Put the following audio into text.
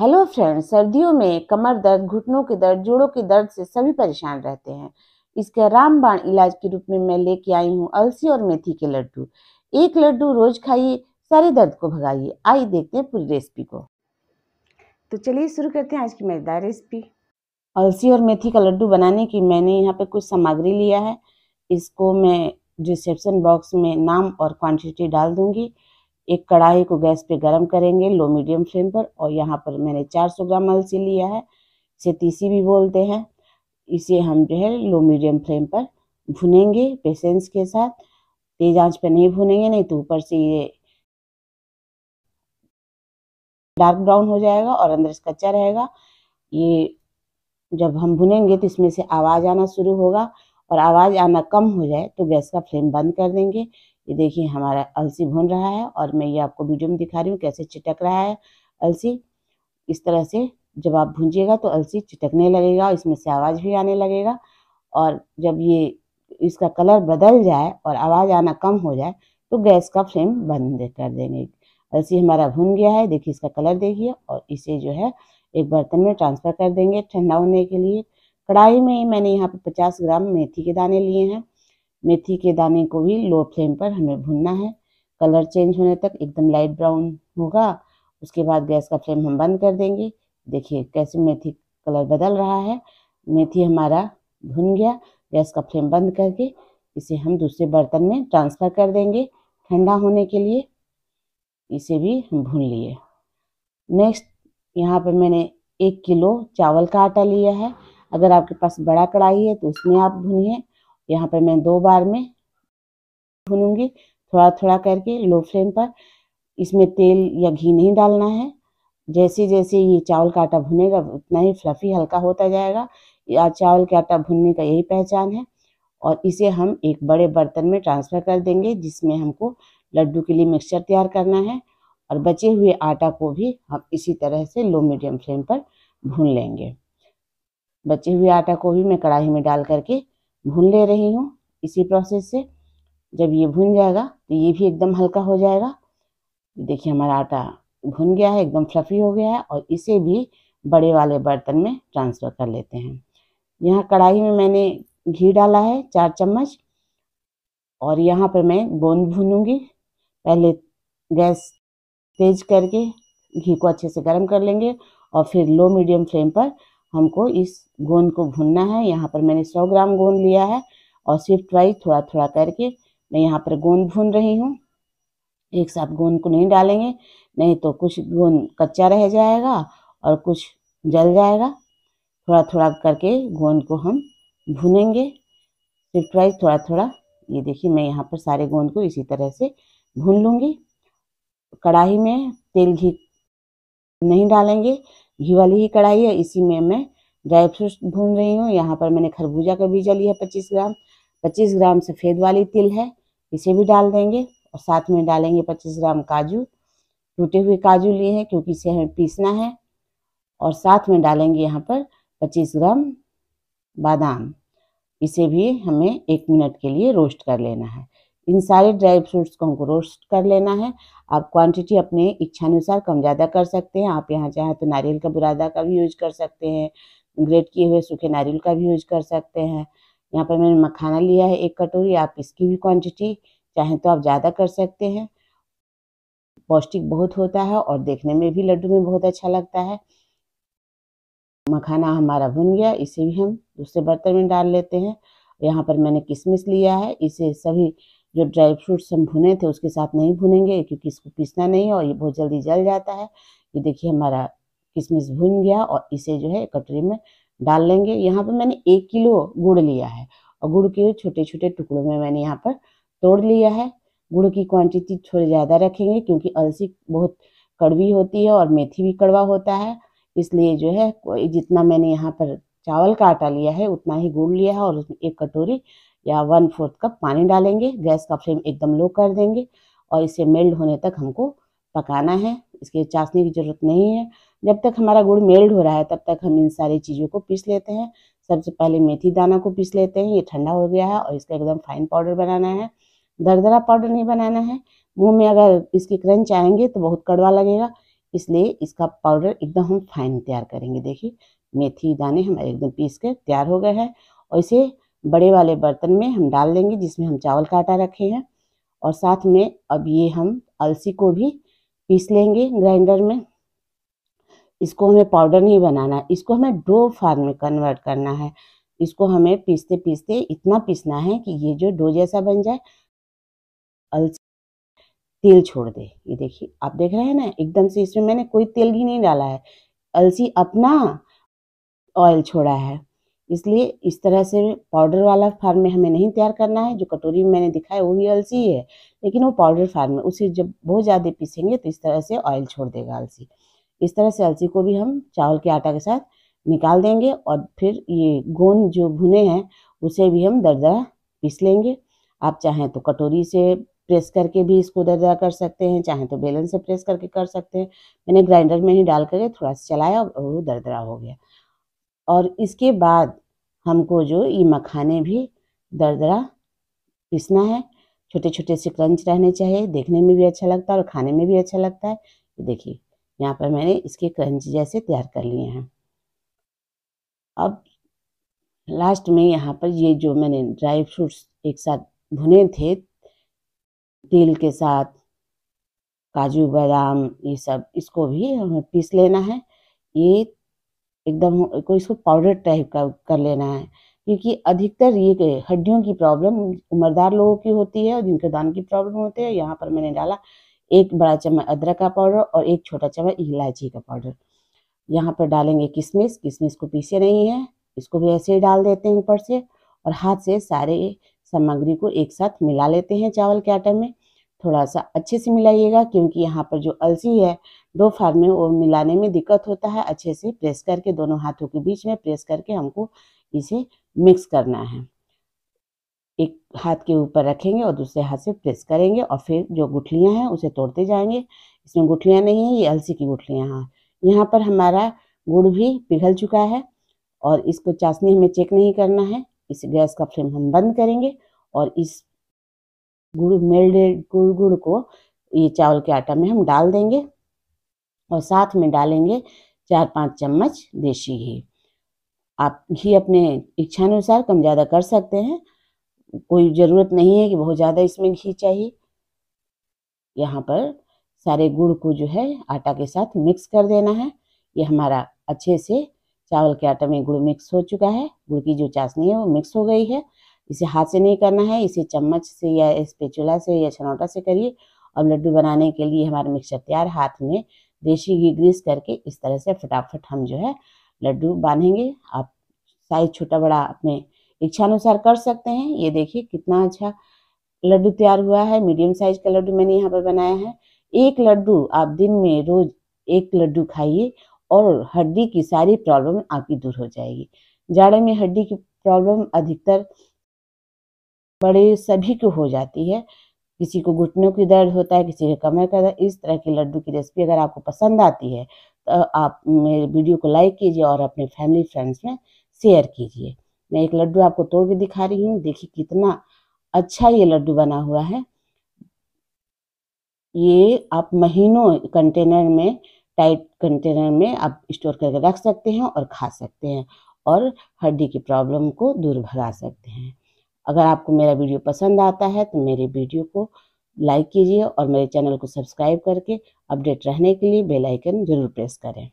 hello friends सर्दियों में कमर दर्द घुटनों के दर्द जोड़ों के दर्द से सभी परेशान रहते हैं इसके रामबाण इलाज के रूप में मैं लेके आई हूँ अलसी और मेथी के लड्डू एक लड्डू रोज खाइए सारे दर्द को भगाइए आइए देखते हैं पूरी रेसिपी को तो चलिए शुरू करते हैं आज की मज़ेदार रेसिपी अलसी और मेथी का लड्डू बनाने की मैंने यहाँ पर कुछ सामग्री लिया है इसको मैं डिस्क्रिप्सन बॉक्स में नाम और क्वान्टिटी डाल दूँगी एक कढ़ाई को गैस पे गरम करेंगे लो मीडियम फ्लेम पर और यहाँ पर मैंने 400 ग्राम अलसी लिया है इसे तीसी भी बोलते हैं इसे हम जो है लो मीडियम फ्लेम पर भुनेंगे पेशेंस के साथ तेज आंच पर नहीं भुनेंगे नहीं तो ऊपर से ये डार्क ब्राउन हो जाएगा और अंदर से कच्चा रहेगा ये जब हम भुनेंगे तो इसमें से आवाज़ आना शुरू होगा और आवाज़ आना कम हो जाए तो गैस का फ्लेम बंद कर देंगे ये देखिए हमारा अलसी भुन रहा है और मैं ये आपको वीडियो में दिखा रही हूँ कैसे चिटक रहा है अलसी इस तरह से जब आप भूंजिएगा तो अलसी चिटकने लगेगा इसमें से आवाज़ भी आने लगेगा और जब ये इसका कलर बदल जाए और आवाज़ आना कम हो जाए तो गैस का फ्लेम बंद कर देंगे अलसी हमारा भुन गया है देखिए इसका कलर देखिए और इसे जो है एक बर्तन में ट्रांसफ़र कर देंगे ठंडा होने के लिए कढ़ाई में मैंने यहाँ पर पचास ग्राम मेथी के दाने लिए हैं मेथी के दाने को भी लो फ्लेम पर हमें भूनना है कलर चेंज होने तक एकदम लाइट ब्राउन होगा उसके बाद गैस का फ्लेम हम बंद कर देंगे देखिए कैसे मेथी कलर बदल रहा है मेथी हमारा भुन गया गैस का फ्लेम बंद करके इसे हम दूसरे बर्तन में ट्रांसफ़र कर देंगे ठंडा होने के लिए इसे भी हम भून लिए नेक्स्ट यहाँ पर मैंने एक किलो चावल का आटा लिया है अगर आपके पास बड़ा कढ़ाई है तो उसमें आप भूनिए यहाँ पर मैं दो बार में भूनूंगी थोड़ा थोड़ा करके लो फ्लेम पर इसमें तेल या घी नहीं डालना है जैसे जैसे ये चावल का आटा भुनेगा उतना ही फ्लफ़ी हल्का होता जाएगा या चावल के आटा भुनने का यही पहचान है और इसे हम एक बड़े बर्तन में ट्रांसफ़र कर देंगे जिसमें हमको लड्डू के लिए मिक्सचर तैयार करना है और बचे हुए आटा को भी हम इसी तरह से लो मीडियम फ्लेम पर भून लेंगे बचे हुए आटा को भी मैं कढ़ाई में डाल करके भून ले रही हूँ इसी प्रोसेस से जब ये भून जाएगा तो ये भी एकदम हल्का हो जाएगा देखिए हमारा आटा भुन गया है एकदम फ्लफी हो गया है और इसे भी बड़े वाले बर्तन में ट्रांसफ़र कर लेते हैं यहाँ कढ़ाई में मैंने घी डाला है चार चम्मच और यहाँ पर मैं गोंद भूनूंगी पहले गैस तेज करके घी को अच्छे से गर्म कर लेंगे और फिर लो मीडियम फ्लेम पर हमको इस गोंद को भूनना है यहाँ पर मैंने 100 ग्राम गोंद लिया है और सिर्फ ट्राई थोड़ा थोड़ा करके मैं यहाँ पर गोंद भून रही हूँ एक साथ गोंद को नहीं डालेंगे नहीं तो कुछ गोंद कच्चा रह जाएगा और कुछ जल जाएगा थोड़ा थोड़ा करके गोंद को हम भूनेंगे सिर्फ ट्राई थोड़ा थोड़ा ये देखिए मैं यहाँ पर सारे गोंद को इसी तरह से भून लूँगी कढ़ाई में तेल घी नहीं डालेंगे घी वाली ही कढ़ाई है इसी में मैं ड्राई फ्रूट्स भून रही हूँ यहाँ पर मैंने खरबूजा का बीजा लिया है पच्चीस ग्राम पच्चीस ग्राम सफ़ेद वाली तिल है इसे भी डाल देंगे और साथ में डालेंगे पच्चीस ग्राम काजू टूटे हुए काजू लिए हैं क्योंकि इसे हमें पीसना है और साथ में डालेंगे यहाँ पर पच्चीस ग्राम बादाम इसे भी हमें एक मिनट के लिए रोस्ट कर लेना है इन सारे ड्राई फ्रूट्स को हमको रोस्ट कर लेना है आप क्वांटिटी अपने इच्छानुसार कम ज़्यादा कर सकते हैं आप यहाँ चाहें तो नारियल का बुरादा का भी यूज कर सकते हैं ग्रेट किए हुए सूखे नारियल का भी यूज कर सकते हैं यहाँ पर मैंने मखाना लिया है एक कटोरी आप इसकी भी क्वान्टिटी चाहें तो आप ज़्यादा कर सकते हैं पौष्टिक बहुत होता है और देखने में भी लड्डू में बहुत अच्छा लगता है मखाना हमारा भुन गया इसे भी हम दूसरे बर्तन में डाल लेते हैं यहाँ पर मैंने किशमिश लिया है इसे सभी जो ड्राई फ्रूट्स हम भुने थे उसके साथ नहीं भुनेंगे क्योंकि इसको पीसना नहीं है और ये बहुत जल्दी जल जाता है ये देखिए हमारा किशमिश भुन गया और इसे जो है कटोरी में डाल लेंगे यहाँ पर मैंने एक किलो गुड़ लिया है और गुड़ के छोटे छोटे टुकड़ों में मैंने यहाँ पर तोड़ लिया है गुड़ की क्वांटिटी थोड़ी ज़्यादा रखेंगे क्योंकि अलसी बहुत कड़वी होती है और मेथी भी कड़वा होता है इसलिए जो है जितना मैंने यहाँ पर चावल का आटा लिया है उतना ही गुड़ लिया है और उसमें एक कटोरी या वन फोर्थ कप पानी डालेंगे गैस का फ्लेम एकदम लो कर देंगे और इसे मेल्ट होने तक हमको पकाना है इसके चाशनी की ज़रूरत नहीं है जब तक हमारा गुड़ मेल्ट हो रहा है तब तक हम इन सारी चीज़ों को पीस लेते हैं सबसे पहले मेथी दाना को पीस लेते हैं ये ठंडा हो गया है और इसका एकदम फाइन पाउडर बनाना है दरदरा पाउडर नहीं बनाना है मुंह में अगर इसकी क्रंच आएंगे तो बहुत कड़वा लगेगा इसलिए इसका पाउडर एकदम हम फाइन तैयार करेंगे देखिए मेथी दाने हमारे एकदम पीस कर तैयार हो गए हैं और इसे बड़े वाले बर्तन में हम डाल लेंगे जिसमें हम चावल का आटा रखे हैं और साथ में अब ये हम अलसी को भी पीस लेंगे ग्राइंडर में इसको हमें पाउडर नहीं बनाना है इसको हमें डो फार्म में कन्वर्ट करना है इसको हमें पीसते पीसते इतना पीसना है कि ये जो डो जैसा बन जाए अलसी तेल छोड़ दे ये देखिए आप देख रहे हैं ना एकदम से इसमें मैंने कोई तेल भी नहीं डाला है अलसी अपना ऑयल छोड़ा है इसलिए इस तरह से पाउडर वाला फार्म में हमें नहीं तैयार करना है जो कटोरी में मैंने दिखाया वो भी अलसी ही है लेकिन वो पाउडर फार्म में उसे जब बहुत ज़्यादा पीसेंगे तो इस तरह से ऑयल छोड़ देगा अलसी इस तरह से अलसी को भी हम चावल के आटा के साथ निकाल देंगे और फिर ये गोंद जो भुने हैं उसे भी हम दरदरा पीस लेंगे आप चाहें तो कटोरी से प्रेस करके भी इसको दरदरा कर सकते हैं चाहें तो बेलन से प्रेस करके कर सकते हैं मैंने ग्राइंडर में ही डाल करके थोड़ा सा चलाया और वो दरदरा हो गया और इसके बाद हमको जो ये मखाने भी दरदरा पीसना है छोटे छोटे से क्रंच रहने चाहिए देखने में भी अच्छा लगता है और खाने में भी अच्छा लगता है देखिए यहाँ पर मैंने इसके क्रंच जैसे तैयार कर लिए हैं अब लास्ट में यहाँ पर ये जो मैंने ड्राई फ्रूट्स एक साथ भुने थे तेल के साथ काजू बादाम ये सब इसको भी हमें पीस लेना है ये एकदम को इसको पाउडर टाइप का कर लेना है क्योंकि अधिकतर ये हड्डियों की प्रॉब्लम उम्रदार लोगों की होती है और जिनके दान की प्रॉब्लम होती है यहाँ पर मैंने डाला एक बड़ा चम्मच अदरक का पाउडर और एक छोटा चम्मच इलायची का पाउडर यहाँ पर डालेंगे किशमिश किशमिश को पीसे नहीं है इसको भी ऐसे ही डाल देते हैं ऊपर से और हाथ से सारे सामग्री को एक साथ मिला लेते हैं चावल के आटे में थोड़ा सा अच्छे से मिलाइएगा क्योंकि यहाँ पर जो अलसी है दो फार्म में वो मिलाने में दिक्कत होता है अच्छे से प्रेस करके दोनों हाथों के बीच में प्रेस करके हमको इसे मिक्स करना है एक हाथ के ऊपर रखेंगे और दूसरे हाथ से प्रेस करेंगे और फिर जो गुठलियाँ हैं उसे तोड़ते जाएंगे इसमें गुठलियाँ नहीं है ये अलसी की गुठलियाँ हैं यहाँ पर हमारा गुड़ भी पिघल चुका है और इसको चाशनी हमें चेक नहीं करना है इस गैस का फ्लेम हम बंद करेंगे और इस गुड़ मेल्टेड गुड़ गुड़ को ये चावल के आटा में हम डाल देंगे और साथ में डालेंगे चार पाँच चम्मच देसी घी आप घी अपने इच्छानुसार कम ज़्यादा कर सकते हैं कोई ज़रूरत नहीं है कि बहुत ज़्यादा इसमें घी चाहिए यहाँ पर सारे गुड़ को जो है आटा के साथ मिक्स कर देना है ये हमारा अच्छे से चावल के आटा में गुड़ मिक्स हो चुका है गुड़ की जो चाशनी है वो मिक्स हो गई है इसे हाथ से नहीं करना है इसे चम्मच से या स्पेचुला से या छनौटा से करिए और लड्डू बनाने के लिए हमारा मिक्सचर तैयार हाथ में देसी घी ग्रीस करके इस तरह से फटाफट हम जो है लड्डू बांधेंगे आप साइज छोटा बड़ा अपने इच्छानुसार कर सकते हैं ये देखिए कितना अच्छा लड्डू तैयार हुआ है मीडियम साइज का लड्डू मैंने यहाँ पर बनाया है एक लड्डू आप दिन में रोज एक लड्डू खाइए और हड्डी की सारी प्रॉब्लम आपकी दूर हो जाएगी जाड़े में हड्डी की प्रॉब्लम अधिकतर बड़े सभी को हो जाती है किसी को घुटनों की दर्द होता है किसी के कमर का दर्द इस तरह की लड्डू की रेसिपी अगर आपको पसंद आती है तो आप मेरे वीडियो को लाइक कीजिए और अपने फैमिली फ्रेंड्स में शेयर कीजिए मैं एक लड्डू आपको तोड़ के दिखा रही हूँ देखिए कितना अच्छा ये लड्डू बना हुआ है ये आप महीनों कंटेनर में टाइट कंटेनर में आप स्टोर करके रख सकते हैं और खा सकते हैं और हड्डी की प्रॉब्लम को दूर भगा सकते हैं अगर आपको मेरा वीडियो पसंद आता है तो मेरे वीडियो को लाइक कीजिए और मेरे चैनल को सब्सक्राइब करके अपडेट रहने के लिए बेल आइकन जरूर प्रेस करें